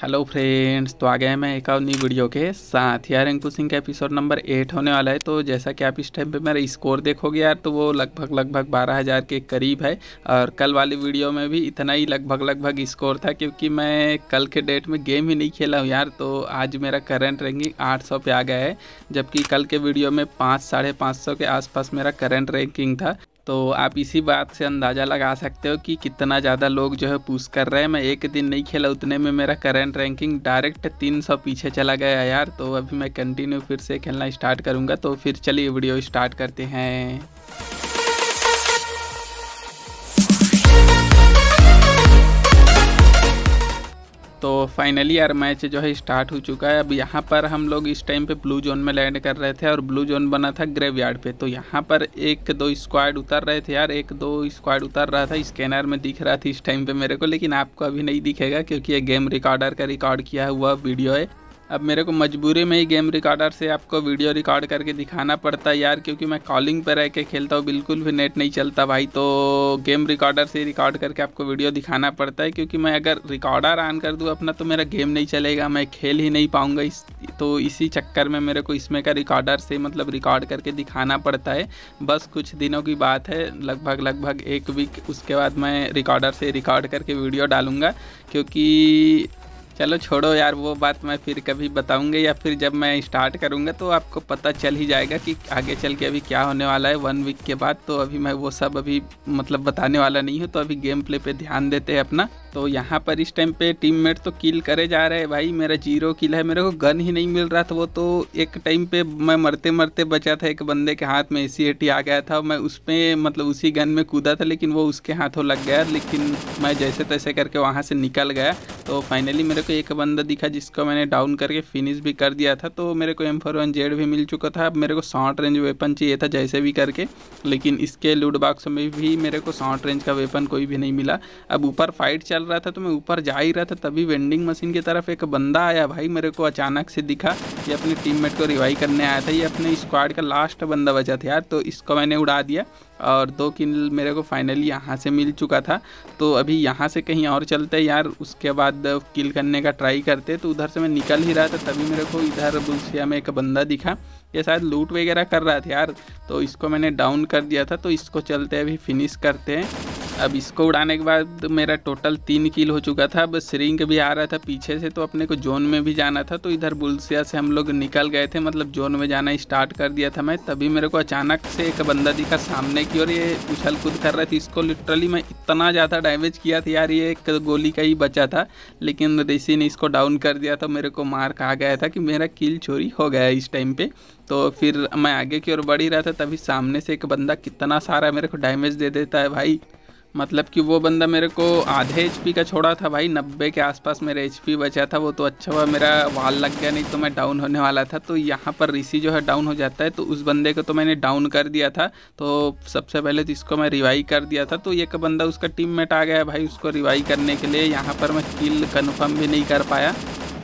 hello friends तो आ गया मैं एक और नई वीडियो के साथ यार रिंकू सिंह का एपिसोड नंबर एट होने वाला है तो जैसा कि आप इस टाइम पे मेरा स्कोर देखोगे यार तो वो लगभग लगभग बारह हज़ार के करीब है और कल वाली वीडियो में भी इतना ही लगभग लगभग स्कोर था क्योंकि मैं कल के डेट में गेम ही नहीं खेला हूँ यार तो आज मेरा करंट रैंकिंग आठ सौ पे आ गया है जबकि कल के वीडियो में पाँच साढ़े पाँच सौ के आसपास मेरा करेंट रैंकिंग था तो आप इसी बात से अंदाज़ा लगा सकते हो कि कितना ज़्यादा लोग जो है पुश कर रहे हैं मैं एक दिन नहीं खेला उतने में मेरा करंट रैंकिंग डायरेक्ट 300 पीछे चला गया यार तो अभी मैं कंटिन्यू फिर से खेलना स्टार्ट करूँगा तो फिर चलिए वीडियो स्टार्ट करते हैं तो फाइनली यार मैच जो है स्टार्ट हो चुका है अब यहाँ पर हम लोग इस टाइम पे ब्लू जोन में लैंड कर रहे थे और ब्लू जोन बना था ग्रेव पे पर तो यहाँ पर एक दो स्क्वाड उतर रहे थे यार एक दो स्क्वाड उतर रहा था स्कैनर में दिख रहा था इस टाइम पर मेरे को लेकिन आपको अभी नहीं दिखेगा क्योंकि ये गेम रिकॉर्डर का रिकॉर्ड किया हुआ वीडियो है अब मेरे को मजबूरी में ही गेम रिकॉर्डर से आपको वीडियो रिकॉर्ड करके दिखाना पड़ता है यार क्योंकि मैं कॉलिंग पर रह के खेलता हूँ बिल्कुल भी नेट नहीं चलता भाई तो गेम रिकॉर्डर से रिकॉर्ड करके आपको वीडियो दिखाना पड़ता है क्योंकि मैं अगर रिकॉर्डर ऑन कर दूँ अपना तो मेरा गेम नहीं चलेगा मैं खेल ही नहीं पाऊँगा इस तो इसी चक्कर में मेरे को इसमें का रिकॉर्डर से मतलब रिकॉर्ड करके दिखाना पड़ता है बस कुछ दिनों की बात है लगभग लगभग एक वीक उसके बाद मैं रिकॉर्डर से रिकॉर्ड करके वीडियो डालूँगा क्योंकि चलो छोड़ो यार वो बात मैं फिर कभी बताऊंगा या फिर जब मैं स्टार्ट करूंगा तो आपको पता चल ही जाएगा कि आगे चल के अभी क्या होने वाला है वन वीक के बाद तो अभी मैं वो सब अभी मतलब बताने वाला नहीं हूँ तो अभी गेम प्ले पे ध्यान देते हैं अपना तो यहाँ पर इस टाइम पे टीममेट तो किल करे जा रहे हैं भाई मेरा जीरो किल है मेरे को गन ही नहीं मिल रहा था वो तो एक टाइम पे मैं मरते मरते बचा था एक बंदे के हाथ में ए सी आ गया था मैं उस पर मतलब उसी गन में कूदा था लेकिन वो उसके हाथों लग गया लेकिन मैं जैसे तैसे करके वहाँ से निकल गया तो फाइनली मेरे को एक बंदा दिखा जिसको मैंने डाउन करके फिनिश भी कर दिया था तो मेरे को एम फोर वन जेड भी मिल चुका था अब मेरे को शॉर्ट रेंज वेपन चाहिए था जैसे भी करके लेकिन इसके लूट बॉक्स में भी मेरे को शॉर्ट रेंज का वेपन कोई भी नहीं मिला अब ऊपर फाइट चल चल रहा था तो मैं ऊपर जा ही रहा था तभी वेंडिंग मशीन की तरफ एक बंदा आया भाई मेरे को अचानक से दिखा ये अपने टीममेट को रिवाइव करने आया था ये अपने स्क्वाड का लास्ट बंदा बचा था यार तो इसको मैंने उड़ा दिया और दो किल मेरे को फाइनली यहाँ से मिल चुका था तो अभी यहाँ से कहीं और चलते यार उसके बाद किल करने का ट्राई करते तो उधर से मैं निकल ही रहा था तभी मेरे को इधर बुलसिया में एक बंदा दिखा ये शायद लूट वगैरह कर रहा था यार तो इसको मैंने डाउन कर दिया था तो इसको चलते अभी फिनिश करते हैं अब इसको उड़ाने के बाद मेरा टोटल तीन किल हो चुका था अब सरिंग भी आ रहा था पीछे से तो अपने को जोन में भी जाना था तो इधर बुलसिया से हम लोग निकल गए थे मतलब जोन में जाना स्टार्ट कर दिया था मैं तभी मेरे को अचानक से एक बंदा दिखा सामने की और ये उछल कूद कर रहा था इसको लिटरली मैं इतना ज़्यादा डैमेज किया था यार ये एक गोली का ही बचा था लेकिन ऋषि ने इसको डाउन कर दिया था तो मेरे को मार कहा गया था कि मेरा किल चोरी हो गया इस टाइम पर तो फिर मैं आगे की ओर बढ़ ही रहा था तभी सामने से एक बंदा कितना सारा मेरे को डैमेज दे देता है भाई मतलब कि वो बंदा मेरे को आधे एच का छोड़ा था भाई नब्बे के आसपास मेरा एच बचा था वो तो अच्छा हुआ मेरा वाल लग गया नहीं तो मैं डाउन होने वाला था तो यहाँ पर ऋषि जो है डाउन हो जाता है तो उस बंदे को तो मैंने डाउन कर दिया था तो सबसे पहले तो इसको मैं रिवाइव कर दिया था तो एक बंदा उसका टीम आ गया भाई उसको रिवाइव करने के लिए यहाँ पर मैं किल कन्फर्म भी नहीं कर पाया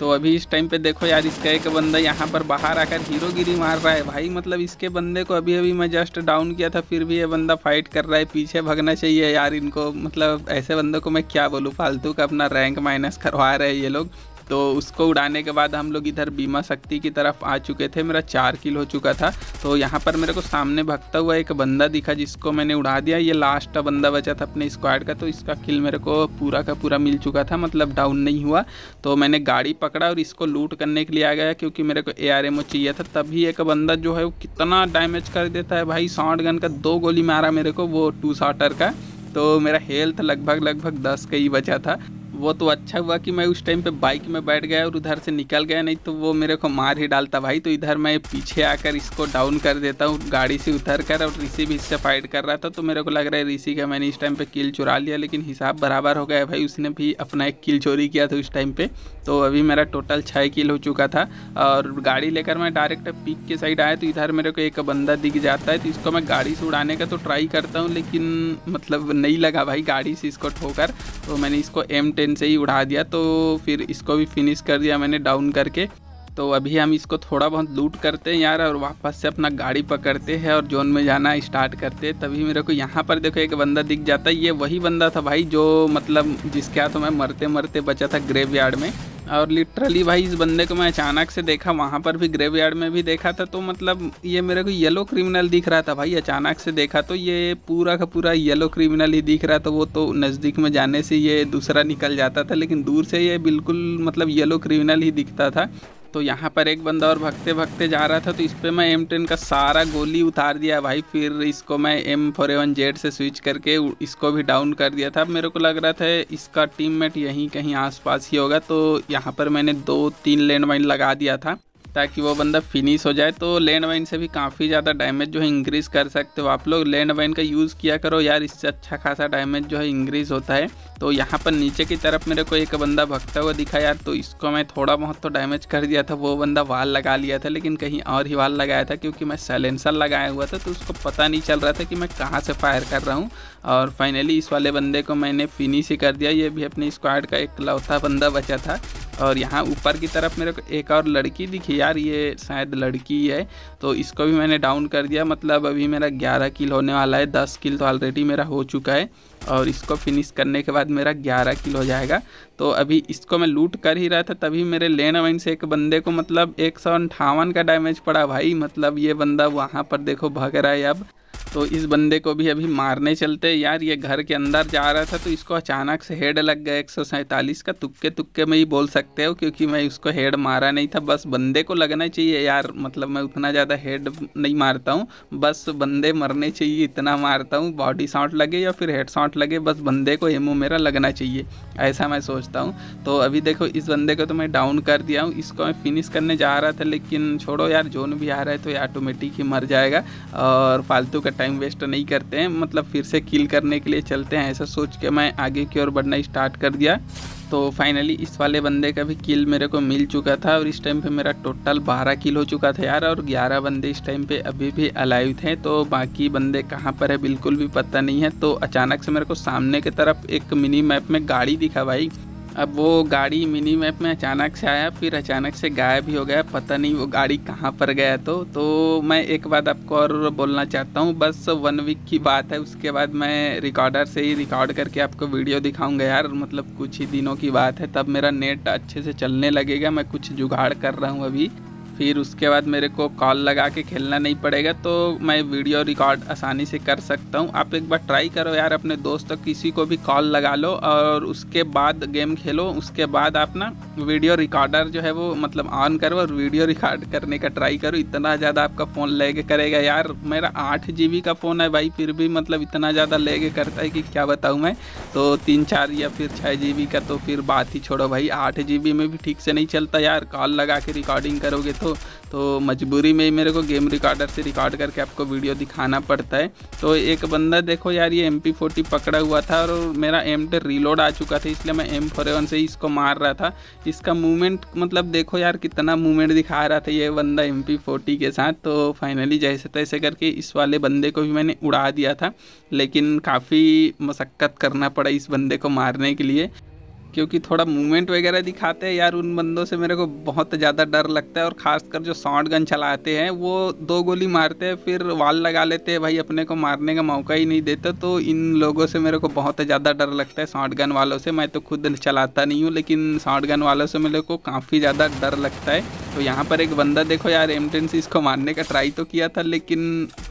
तो अभी इस टाइम पे देखो यार इसका एक बंदा यहाँ पर बाहर आकर गिरी मार रहा है भाई मतलब इसके बंदे को अभी अभी मैं जस्ट डाउन किया था फिर भी ये बंदा फाइट कर रहा है पीछे भगना चाहिए यार इनको मतलब ऐसे बंदों को मैं क्या बोलूँ फालतू का अपना रैंक माइनस करवा रहे हैं ये लोग तो उसको उड़ाने के बाद हम लोग इधर बीमा शक्ति की तरफ आ चुके थे मेरा चार किल हो चुका था तो यहाँ पर मेरे को सामने भगता हुआ एक बंदा दिखा जिसको मैंने उड़ा दिया ये लास्ट बंदा बचा था अपने स्क्वाड का तो इसका किल मेरे को पूरा का पूरा मिल चुका था मतलब डाउन नहीं हुआ तो मैंने गाड़ी पकड़ा और इसको लूट करने के लिए आ गया क्योंकि मेरे को ए आर एम ओ चाहिए था तभी एक बंदा जो है वो कितना डैमेज कर देता है भाई साउंड गन का दो गोली मारा मेरे को वो टू शॉटर का तो मेरा हेल्थ लगभग लगभग दस का ही बचा था वो तो अच्छा हुआ कि मैं उस टाइम पे बाइक में बैठ गया और उधर से निकल गया नहीं तो वो मेरे को मार ही डालता भाई तो इधर मैं पीछे आकर इसको डाउन कर देता हूँ गाड़ी से उतर कर और ऋषि भी इससे फाइट कर रहा था तो मेरे को लग रहा है ऋषि का मैंने इस टाइम पर किल चुरा लिया लेकिन हिसाब बराबर हो गया भाई उसने भी अपना एक किल चोरी किया था उस टाइम पर तो अभी मेरा टोटल छः किल हो चुका था और गाड़ी लेकर मैं डायरेक्ट पीक के साइड आया तो इधर मेरे को एक बंदा दिख जाता है तो इसको मैं गाड़ी से उड़ाने का तो ट्राई करता हूँ लेकिन मतलब नहीं लगा भाई गाड़ी से इसको ठोकर तो मैंने इसको एम टेन प्लेन से ही उड़ा दिया तो फिर इसको भी फिनिश कर दिया मैंने डाउन करके तो अभी हम इसको थोड़ा बहुत लूट करते हैं यार और वापस से अपना गाड़ी पकड़ते हैं और जोन में जाना स्टार्ट करते हैं तभी मेरे को यहाँ पर देखो एक बंदा दिख जाता है ये वही बंदा था भाई जो मतलब जिसके हाथों में मरते मरते बचा था ग्रेव यार्ड में और लिटरली भाई इस बंदे को मैं अचानक से देखा वहाँ पर भी ग्रेव में भी देखा था तो मतलब ये मेरे को येलो क्रिमिनल दिख रहा था भाई अचानक से देखा तो ये पूरा का पूरा येलो क्रिमिनल ही दिख रहा था वो तो नज़दीक में जाने से ये दूसरा निकल जाता था लेकिन दूर से ये बिल्कुल मतलब येलो क्रिमिनल ही दिखता था तो यहाँ पर एक बंदा और भगते भगते जा रहा था तो इस पर मैं एम टेन का सारा गोली उतार दिया भाई फिर इसको मैं एम फोर एवन जेड से स्विच करके इसको भी डाउन कर दिया था मेरे को लग रहा था इसका टीममेट यहीं कहीं आसपास ही होगा तो यहाँ पर मैंने दो तीन लैंड माइन लगा दिया था ताकि वो बंदा फिनिश हो जाए तो लैंड वाइन से भी काफ़ी ज़्यादा डैमेज जो है इंक्रीज़ कर सकते हो आप लोग लैंड वाइन का यूज़ किया करो यार इससे अच्छा खासा डैमेज जो है इंक्रीज़ होता है तो यहाँ पर नीचे की तरफ मेरे को एक बंदा भगता हुआ दिखा यार तो इसको मैं थोड़ा बहुत तो डैमेज कर दिया था वो बंदा वाल लगा लिया था लेकिन कहीं और ही वाल लगाया था क्योंकि मैं सैलेंसर लगाया हुआ था तो उसको पता नहीं चल रहा था कि मैं कहाँ से फायर कर रहा हूँ और फाइनली इस वाले बंदे को मैंने फिनिश ही कर दिया ये भी अपनी स्क्वाड का एक लौथा बंदा बचा था और यहाँ ऊपर की तरफ मेरे को एक और लड़की दिखी यार ये शायद लड़की है तो इसको भी मैंने डाउन कर दिया मतलब अभी मेरा ग्यारह किल होने वाला है दस किल तो ऑलरेडी मेरा हो चुका है और इसको फिनिश करने के बाद मेरा 11 किल हो जाएगा तो अभी इसको मैं लूट कर ही रहा था तभी मेरे लेन वाइन से एक बंदे को मतलब एक सौ अंठावन का डैमेज पड़ा भाई मतलब ये बंदा वहाँ पर देखो भाग रहा है अब तो इस बंदे को भी अभी मारने चलते यार ये घर के अंदर जा रहा था तो इसको अचानक से हेड लग गया एक सौ सैंतालीस का तुक्के तुक्के में ही बोल सकते हो क्योंकि मैं उसको हेड मारा नहीं था बस बंदे को लगना चाहिए यार मतलब मैं उतना ज़्यादा हेड नहीं मारता हूँ बस बंदे मरने चाहिए इतना मारता हूँ बॉडी शॉट लगे या फिर हेड शॉट लगे बस बंदे को एमओ मेरा लगना चाहिए ऐसा मैं सोचता हूँ तो अभी देखो इस बंदे को तो मैं डाउन कर दिया हूँ इसको मैं फिनिश करने जा रहा था लेकिन छोड़ो यार जोन भी आ रहा है तो ये ऑटोमेटिक ही मर जाएगा और फालतू का टाइम वेस्ट नहीं करते हैं मतलब फिर से किल करने के लिए चलते हैं ऐसा सोच के मैं आगे की ओर बढ़ना स्टार्ट कर दिया तो फाइनली इस वाले बंदे का भी किल मेरे को मिल चुका था और इस टाइम पे मेरा टोटल 12 किल हो चुका था यार और 11 बंदे इस टाइम पे अभी भी अलाइव थे तो बाकी बंदे कहाँ पर है बिल्कुल भी पता नहीं है तो अचानक से मेरे को सामने की तरफ एक मिनी मैप में गाड़ी दिखा भाई अब वो गाड़ी मिनी मैप में अचानक से आया फिर अचानक से गायब ही हो गया पता नहीं वो गाड़ी कहाँ पर गया तो तो मैं एक बात आपको और बोलना चाहता हूँ बस वन वीक की बात है उसके बाद मैं रिकॉर्डर से ही रिकॉर्ड करके आपको वीडियो दिखाऊंगा यार मतलब कुछ ही दिनों की बात है तब मेरा नेट अच्छे से चलने लगेगा मैं कुछ जुगाड़ कर रहा हूँ अभी फिर उसके बाद मेरे को कॉल लगा के खेलना नहीं पड़ेगा तो मैं वीडियो रिकॉर्ड आसानी से कर सकता हूँ आप एक बार ट्राई करो यार अपने दोस्त किसी को भी कॉल लगा लो और उसके बाद गेम खेलो उसके बाद आप ना वीडियो रिकॉर्डर जो है वो मतलब ऑन करो और वीडियो रिकॉर्ड करने का ट्राई करो इतना ज़्यादा आपका फ़ोन लेग करेगा यार मेरा आठ जी का फ़ोन है भाई फिर भी मतलब इतना ज़्यादा लेग करता है कि क्या बताऊँ मैं तो तीन चार या फिर छः जी का तो फिर बात ही छोड़ो भाई आठ जी में भी ठीक से नहीं चलता यार कॉल लगा के रिकॉर्डिंग करोगे तो तो मजबूरी में ही मेरे को गेम रिकॉर्डर से रिकॉर्ड करके आपको वीडियो दिखाना पड़ता है तो एक बंदा देखो यार ये एम पी फोर्टी पकड़ा हुआ था और मेरा एम टे रीलोड आ चुका था इसलिए मैं एम फोरेवन से इसको मार रहा था इसका मूवमेंट मतलब देखो यार कितना मूवमेंट दिखा रहा था ये बंदा एम पी फोर्टी के साथ तो फाइनली जैसे तैसे करके इस वाले बंदे को भी मैंने उड़ा दिया था लेकिन काफ़ी मशक्क़त करना पड़ा इस बंदे को मारने के लिए क्योंकि थोड़ा मूवमेंट वगैरह दिखाते हैं यार उन बंदों से मेरे को बहुत ज़्यादा डर लगता है और ख़ासकर जो शॉर्ट गन चलाते हैं वो दो गोली मारते हैं फिर वाल लगा लेते हैं भाई अपने को मारने का मौका ही नहीं देते तो इन लोगों से मेरे को बहुत ज़्यादा डर लगता है शॉर्ट गन वालों से मैं तो खुद चलाता नहीं हूँ लेकिन शॉर्ट गन वालों से मेरे को काफ़ी ज़्यादा डर लगता है तो यहाँ पर एक बंदा देखो यार एम टेन से इसको मारने का ट्राई तो किया था लेकिन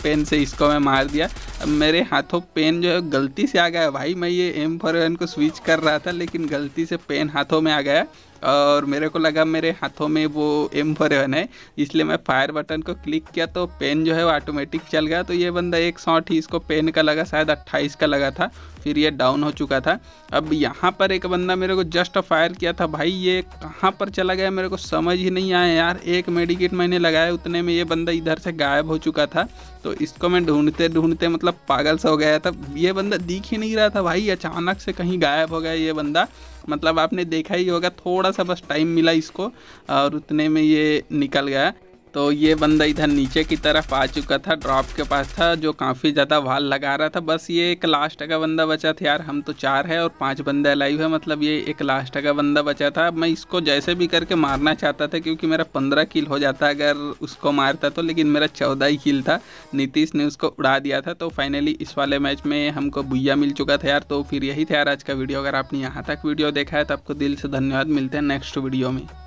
पेन से इसको मैं मार दिया अब मेरे हाथों पेन जो है गलती से आ गया भाई मैं ये एम फॉर को स्विच कर रहा था लेकिन गलती गलती से पेन हाथों में आ गया और मेरे को लगा मेरे हाथों में वो एम फोर है इसलिए मैं फायर बटन को क्लिक किया तो पेन जो है वो ऑटोमेटिक चल गया तो ये बंदा एक सौ ही इसको पेन का लगा शायद अट्ठाईस का लगा था फिर ये डाउन हो चुका था अब यहाँ पर एक बंदा मेरे को जस्ट फायर किया था भाई ये कहाँ पर चला गया मेरे को समझ ही नहीं आया यार एक मेडिकेट मैंने लगाया उतने में ये बंदा इधर से गायब हो चुका था तो इसको मैं ढूंढते ढूंढते मतलब पागल सा हो गया था ये बंदा दिख ही नहीं रहा था भाई अचानक से कहीं गायब हो गया ये बंदा मतलब आपने देखा ही होगा थोड़ा सा बस टाइम मिला इसको और उतने में ये निकल गया तो ये बंदा इधर नीचे की तरफ आ चुका था ड्रॉप के पास था जो काफ़ी ज़्यादा वाल लगा रहा था बस ये एक लास्ट का बंदा बचा था यार हम तो चार है और पांच बंदे लाइव है मतलब ये एक लास्ट का बंदा बचा था मैं इसको जैसे भी करके मारना चाहता था क्योंकि मेरा पंद्रह किल हो जाता अगर उसको मारता तो लेकिन मेरा चौदह ही किल था नीतीश ने उसको उड़ा दिया था तो फाइनली इस वाले मैच में हमको भुया मिल चुका था यार तो फिर यही था यार आज का वीडियो अगर आपने यहाँ तक वीडियो देखा है तो आपको दिल से धन्यवाद मिलते हैं नेक्स्ट वीडियो में